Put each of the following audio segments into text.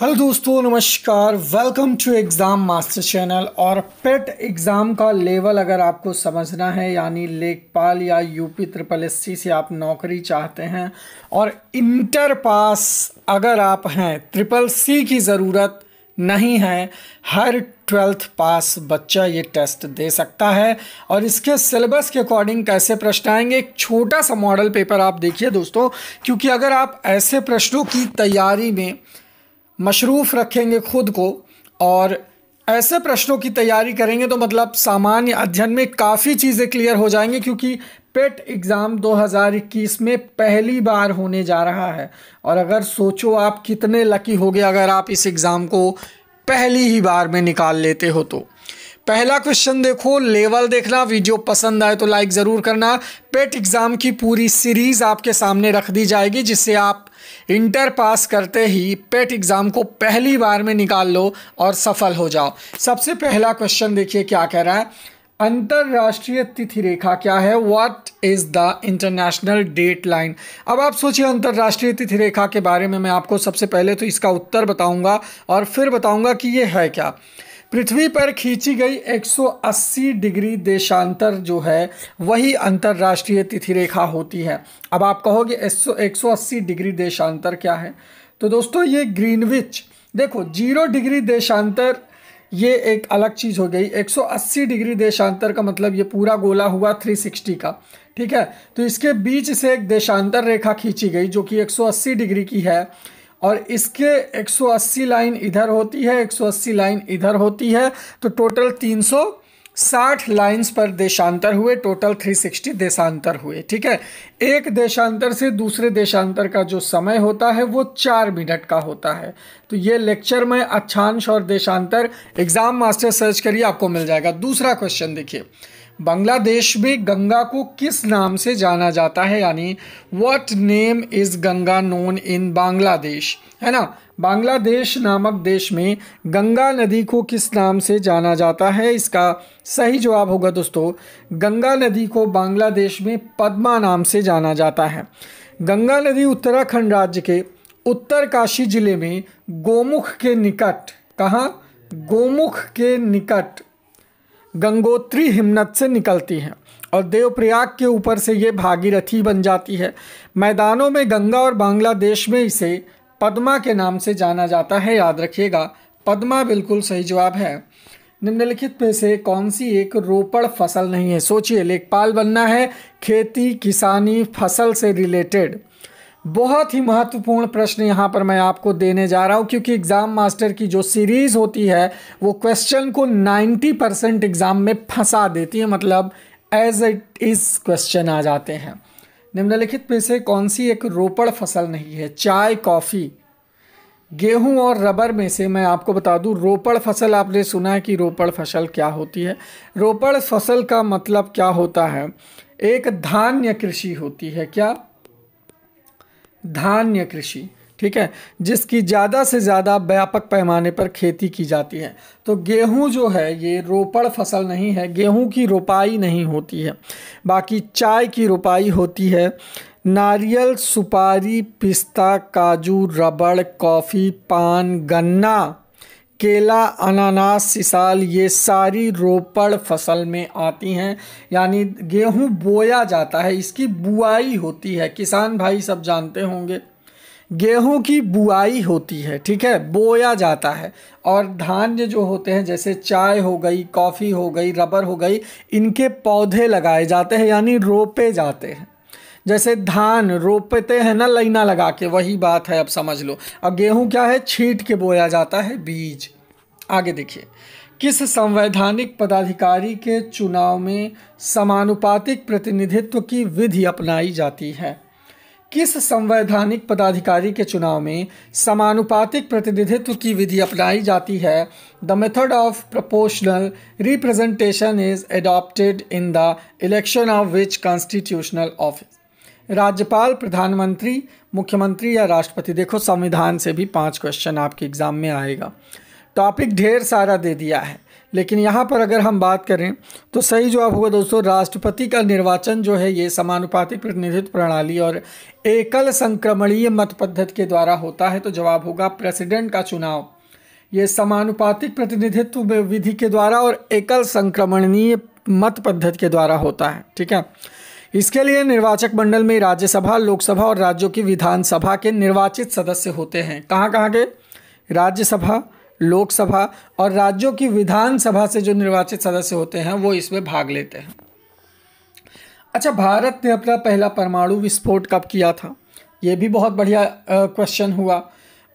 hello दोस्तों नमस्कार welcome to exam master channel और पेट एग्ज़ाम e का लेवल अगर आपको समझना है यानी लेखपाल या यूपी ट्रिपल एस से आप नौकरी चाहते हैं और इंटर पास अगर आप हैं ट्रिपल सी की ज़रूरत नहीं है हर ट्वेल्थ पास बच्चा ये टेस्ट दे सकता है और इसके सिलेबस के अकॉर्डिंग कैसे प्रश्न आएंगे एक छोटा सा मॉडल पेपर आप देखिए दोस्तों क्योंकि अगर आप ऐसे प्रश्नों की तैयारी में मशरूफ़ रखेंगे खुद को और ऐसे प्रश्नों की तैयारी करेंगे तो मतलब सामान्य अध्ययन में काफ़ी चीज़ें क्लियर हो जाएंगी क्योंकि पेट एग्ज़ाम 2021 में पहली बार होने जा रहा है और अगर सोचो आप कितने लकी होगे अगर आप इस एग्ज़ाम को पहली ही बार में निकाल लेते हो तो पहला क्वेश्चन देखो लेवल देखना वीडियो पसंद आए तो लाइक ज़रूर करना पेट एग्ज़ाम e की पूरी सीरीज़ आपके सामने रख दी जाएगी जिससे आप इंटर पास करते ही पेट एग्ज़ाम को पहली बार में निकाल लो और सफल हो जाओ सबसे पहला क्वेश्चन देखिए क्या कह रहा है अंतर्राष्ट्रीय तिथि रेखा क्या है what is the international date line अब आप सोचिए अंतर्राष्ट्रीय तिथि रेखा के बारे में मैं आपको सबसे पहले तो इसका उत्तर बताऊंगा और फिर बताऊंगा कि ये है क्या पृथ्वी पर खींची गई 180 डिग्री देशांतर जो है वही अंतर्राष्ट्रीय तिथि रेखा होती है अब आप कहोगे 180 डिग्री देशांतर क्या है तो दोस्तों ये ग्रीनविच देखो जीरो डिग्री देशांतर ये एक अलग चीज़ हो गई 180 डिग्री देशांतर का मतलब ये पूरा गोला हुआ 360 का ठीक है तो इसके बीच से एक देशांतर रेखा खींची गई जो कि 180 डिग्री की है और इसके 180 लाइन इधर होती है 180 लाइन इधर होती है तो टोटल 360 लाइंस पर देशांतर हुए टोटल 360 देशांतर हुए ठीक है एक देशांतर से दूसरे देशांतर का जो समय होता है वो चार मिनट का होता है तो ये लेक्चर में अच्छांश और देशांतर एग्ज़ाम मास्टर सर्च करिए आपको मिल जाएगा दूसरा क्वेश्चन देखिए बांग्लादेश में गंगा को किस नाम से जाना जाता है यानी what name is Ganga known in Bangladesh है ना बांग्लादेश नामक देश में गंगा नदी को किस नाम से जाना जाता है इसका सही जवाब होगा दोस्तों गंगा नदी को बांग्लादेश में पद्मा नाम से जाना जाता है गंगा नदी उत्तराखंड राज्य के उत्तरकाशी जिले में गोमुख के निकट कहाँ गोमुख के निकट गंगोत्री हिमनत से निकलती है और देवप्रयाग के ऊपर से ये भागीरथी बन जाती है मैदानों में गंगा और बांग्लादेश में इसे पद्मा के नाम से जाना जाता है याद रखिएगा पद्मा बिल्कुल सही जवाब है निम्नलिखित में से कौन सी एक रोपड़ फसल नहीं है सोचिए लेखपाल बनना है खेती किसानी फसल से रिलेटेड बहुत ही महत्वपूर्ण प्रश्न यहाँ पर मैं आपको देने जा रहा हूँ क्योंकि एग्ज़ाम मास्टर की जो सीरीज़ होती है वो क्वेश्चन को 90 परसेंट एग्ज़ाम में फंसा देती है मतलब एज इट इज़ क्वेश्चन आ जाते हैं निम्नलिखित में से कौन सी एक रोपड़ फसल नहीं है चाय कॉफ़ी गेहूं और रबर में से मैं आपको बता दूं रोपड़ फसल आपने सुना है कि रोपड़ फसल क्या होती है रोपड़ फसल का मतलब क्या होता है एक धान्य कृषि होती है क्या धान्य कृषि ठीक है जिसकी ज़्यादा से ज़्यादा व्यापक पैमाने पर खेती की जाती है तो गेहूं जो है ये रोपड़ फसल नहीं है गेहूं की रोपाई नहीं होती है बाकी चाय की रोपाई होती है नारियल सुपारी पिस्ता काजू रबड़ कॉफ़ी पान गन्ना केला अनानास सिसाल ये सारी रोपड़ फसल में आती हैं यानी गेहूं बोया जाता है इसकी बुआई होती है किसान भाई सब जानते होंगे गेहूं की बुआई होती है ठीक है बोया जाता है और धान जो होते हैं जैसे चाय हो गई कॉफ़ी हो गई रबर हो गई इनके पौधे लगाए जाते हैं यानी रोपे जाते हैं जैसे धान रोपते हैं ना लाइना लगा के वही बात है अब समझ लो अब गेहूँ क्या है छीट के बोया जाता है बीज आगे देखिए किस संवैधानिक पदाधिकारी के चुनाव में समानुपातिक प्रतिनिधित्व की विधि अपनाई जाती है किस संवैधानिक पदाधिकारी के चुनाव में समानुपातिक प्रतिनिधित्व की विधि अपनाई जाती है the method of proportional representation is adopted in the election of which constitutional office राज्यपाल प्रधानमंत्री मुख्यमंत्री या राष्ट्रपति देखो संविधान से भी पांच क्वेश्चन आपके एग्ज़ाम में आएगा टॉपिक ढेर सारा दे दिया है लेकिन यहाँ पर अगर हम बात करें तो सही जवाब होगा दोस्तों राष्ट्रपति का निर्वाचन जो है ये समानुपातिक प्रतिनिधित्व प्रणाली और एकल संक्रमणीय मत पद्धति के द्वारा होता है तो जवाब होगा प्रेसिडेंट का चुनाव ये समानुपातिक प्रतिनिधित्व विधि के द्वारा और एकल संक्रमणीय मत पद्धति के द्वारा होता है ठीक है इसके लिए निर्वाचक मंडल में राज्यसभा लोकसभा और राज्यों की विधानसभा के निर्वाचित सदस्य होते हैं कहाँ कहाँ के राज्यसभा लोकसभा और राज्यों की विधानसभा से जो निर्वाचित सदस्य होते हैं वो इसमें भाग लेते हैं अच्छा भारत ने अपना पहला परमाणु विस्फोट कब किया था ये भी बहुत बढ़िया क्वेश्चन हुआ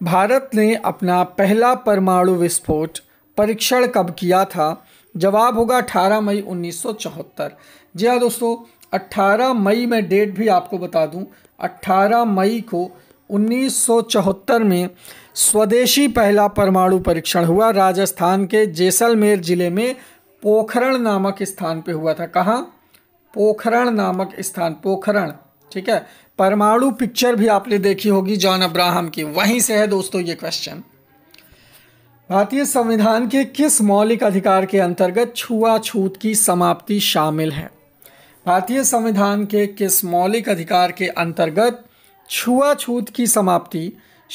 भारत ने अपना पहला परमाणु विस्फोट परीक्षण कब किया था जवाब होगा 18 मई 1974 जी हाँ दोस्तों 18 मई में डेट भी आपको बता दूं 18 मई को 1974 में स्वदेशी पहला परमाणु परीक्षण हुआ राजस्थान के जैसलमेर जिले में पोखरण नामक स्थान पे हुआ था कहाँ पोखरण नामक स्थान पोखरण ठीक है परमाणु पिक्चर भी आपने देखी होगी जॉन अब्राहम की वहीं से है दोस्तों ये क्वेश्चन भारतीय संविधान के किस मौलिक अधिकार के अंतर्गत छुआछूत की समाप्ति शामिल है भारतीय संविधान के किस मौलिक अधिकार के अंतर्गत छुआछूत की समाप्ति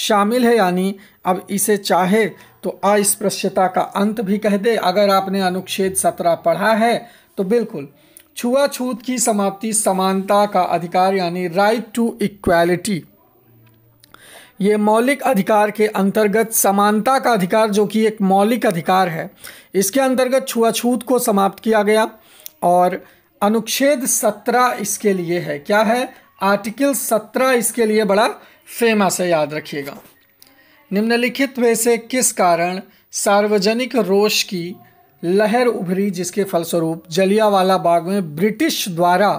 शामिल है यानी अब इसे चाहे तो अस्पृश्यता का अंत भी कह दे अगर आपने अनुच्छेद सत्रह पढ़ा है तो बिल्कुल छुआछूत की समाप्ति समानता का अधिकार यानी राइट टू इक्वालिटी ये मौलिक अधिकार के अंतर्गत समानता का अधिकार जो कि एक मौलिक अधिकार है इसके अंतर्गत छुआछूत को समाप्त किया गया और अनुच्छेद सत्रह इसके लिए है क्या है आर्टिकल सत्रह इसके लिए बड़ा फेमस है याद रखिएगा निम्नलिखित में से किस कारण सार्वजनिक रोष की लहर उभरी जिसके फलस्वरूप जलियावाला बाग में ब्रिटिश द्वारा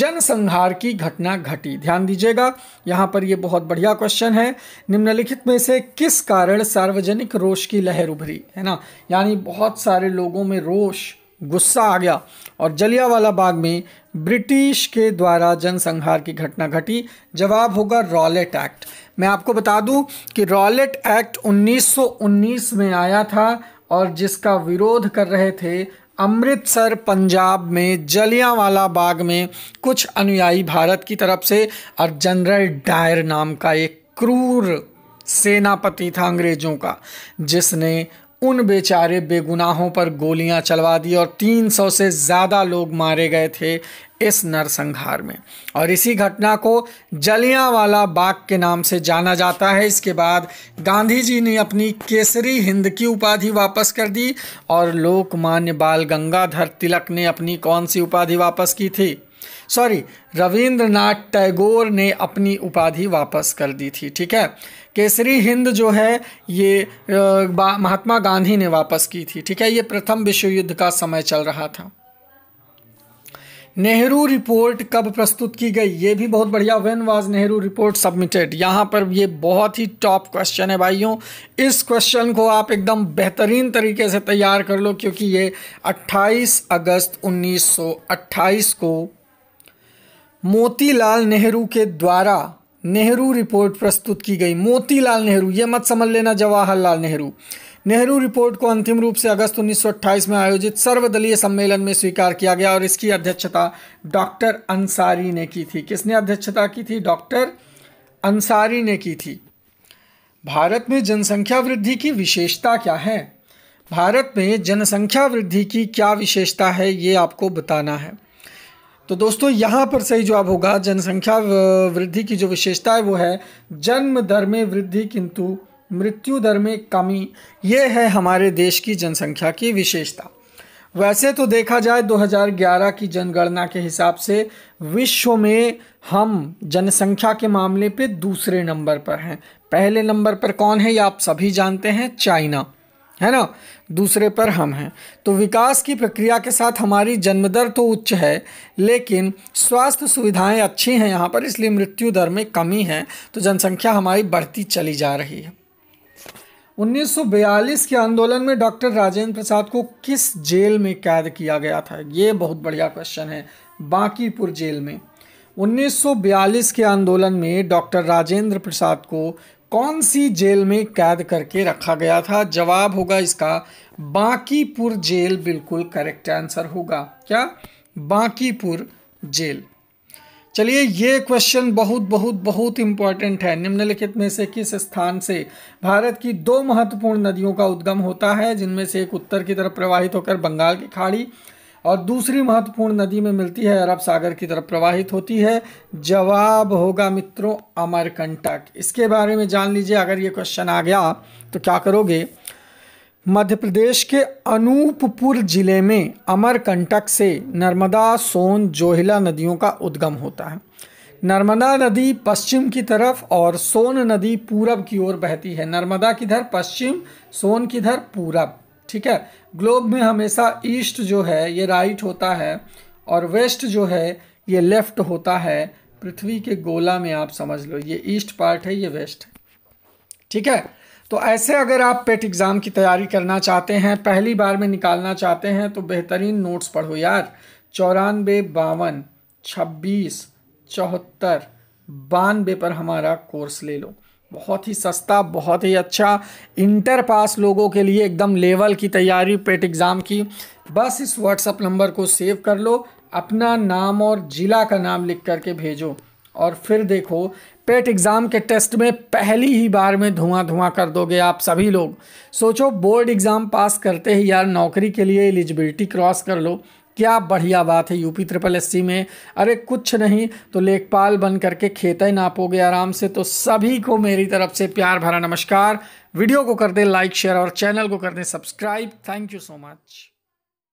जनसंहार की घटना घटी ध्यान दीजिएगा यहाँ पर यह बहुत बढ़िया क्वेश्चन है निम्नलिखित में से किस कारण सार्वजनिक रोष की लहर उभरी है ना यानी बहुत सारे लोगों में रोष गुस्सा आ गया और जलियावाला बाग में ब्रिटिश के द्वारा जनसंहार की घटना घटी जवाब होगा रॉलेट एक्ट मैं आपको बता दूं कि रॉलेट एक्ट 1919 में आया था और जिसका विरोध कर रहे थे अमृतसर पंजाब में जलियावाला बाग में कुछ अनुयायी भारत की तरफ से और जनरल डायर नाम का एक क्रूर सेनापति था अंग्रेज़ों का जिसने उन बेचारे बेगुनाहों पर गोलियां चलवा दी और 300 से ज़्यादा लोग मारे गए थे इस नरसंहार में और इसी घटना को जलियांवाला बाग के नाम से जाना जाता है इसके बाद गांधी जी ने अपनी केसरी हिंद की उपाधि वापस कर दी और लोकमान्य बाल गंगाधर तिलक ने अपनी कौन सी उपाधि वापस की थी सॉरी रविंद्रनाथ टैगोर ने अपनी उपाधि वापस कर दी थी ठीक है केसरी हिंद जो है ये महात्मा गांधी ने वापस की थी ठीक है ये प्रथम विश्व युद्ध का समय चल रहा था नेहरू रिपोर्ट कब प्रस्तुत की गई ये भी बहुत बढ़िया when was Nehru report submitted यहाँ पर ये बहुत ही टॉप क्वेश्चन है भाइयों इस क्वेश्चन को आप एकदम बेहतरीन तरीके से तैयार कर लो क्योंकि ये 28 अगस्त 1928 को मोतीलाल नेहरू के द्वारा नेहरू रिपोर्ट प्रस्तुत की गई मोतीलाल नेहरू ये मत समझ लेना जवाहरलाल नेहरू नेहरू रिपोर्ट को अंतिम रूप से अगस्त 1928 में आयोजित सर्वदलीय सम्मेलन में स्वीकार किया गया और इसकी अध्यक्षता डॉक्टर अंसारी ने की थी किसने अध्यक्षता की थी डॉक्टर अंसारी ने की थी भारत में जनसंख्या वृद्धि की विशेषता क्या है भारत में जनसंख्या वृद्धि की क्या विशेषता है ये आपको बताना है तो दोस्तों यहाँ पर सही जवाब होगा जनसंख्या वृद्धि की जो विशेषता है वो है जन्म दर में वृद्धि किंतु मृत्यु दर में कमी ये है हमारे देश की जनसंख्या की विशेषता वैसे तो देखा जाए 2011 की जनगणना के हिसाब से विश्व में हम जनसंख्या के मामले पे दूसरे नंबर पर हैं पहले नंबर पर कौन है ये आप सभी जानते हैं चाइना है ना दूसरे पर हम हैं तो विकास की प्रक्रिया के साथ हमारी जन्मदर तो उच्च है लेकिन स्वास्थ्य सुविधाएं अच्छी हैं यहाँ पर इसलिए मृत्यु दर में कमी है तो जनसंख्या हमारी बढ़ती चली जा रही है 1942 के आंदोलन में डॉक्टर राजेंद्र प्रसाद को किस जेल में कैद किया गया था ये बहुत बढ़िया क्वेश्चन है बांकीपुर जेल में 1942 के आंदोलन में डॉक्टर राजेंद्र प्रसाद को कौन सी जेल में कैद करके रखा गया था जवाब होगा इसका बांकीपुर जेल बिल्कुल करेक्ट आंसर होगा क्या बांकीपुर जेल चलिए ये क्वेश्चन बहुत बहुत बहुत इंपॉर्टेंट है निम्नलिखित में से किस स्थान से भारत की दो महत्वपूर्ण नदियों का उद्गम होता है जिनमें से एक उत्तर की तरफ प्रवाहित होकर बंगाल की खाड़ी और दूसरी महत्वपूर्ण नदी में मिलती है अरब सागर की तरफ प्रवाहित होती है जवाब होगा मित्रों अमरकंटक इसके बारे में जान लीजिए अगर ये क्वेश्चन आ गया तो क्या करोगे मध्य प्रदेश के अनूपपुर जिले में अमरकंटक से नर्मदा सोन जोहिला नदियों का उद्गम होता है नर्मदा नदी पश्चिम की तरफ और सोन नदी पूरब की ओर बहती है नर्मदा किधर पश्चिम सोन किधर पूरब ठीक है ग्लोब में हमेशा ईस्ट जो है ये राइट होता है और वेस्ट जो है ये लेफ़्ट होता है पृथ्वी के गोला में आप समझ लो ये ईस्ट पार्ट है ये वेस्ट है ठीक है तो ऐसे अगर आप पेट एग्ज़ाम की तैयारी करना चाहते हैं पहली बार में निकालना चाहते हैं तो बेहतरीन नोट्स पढ़ो यार चौरानबे बावन छब्बीस चौहत्तर बानवे पर हमारा कोर्स ले लो बहुत ही सस्ता बहुत ही अच्छा इंटर पास लोगों के लिए एकदम लेवल की तैयारी पेट एग्ज़ाम की बस इस व्हाट्सअप नंबर को सेव कर लो अपना नाम और ज़िला का नाम लिख करके भेजो और फिर देखो पेट एग्ज़ाम के टेस्ट में पहली ही बार में धुआं धुआं कर दोगे आप सभी लोग सोचो बोर्ड एग्ज़ाम पास करते ही यार नौकरी के लिए एलिजिबिलिटी क्रॉस कर लो क्या बढ़िया बात है यूपी ट्रिपल एस में अरे कुछ नहीं तो लेखपाल बन करके खेत ही नापोगे आराम से तो सभी को मेरी तरफ से प्यार भरा नमस्कार वीडियो को कर दे लाइक शेयर और चैनल को कर दे subscribe thank you so much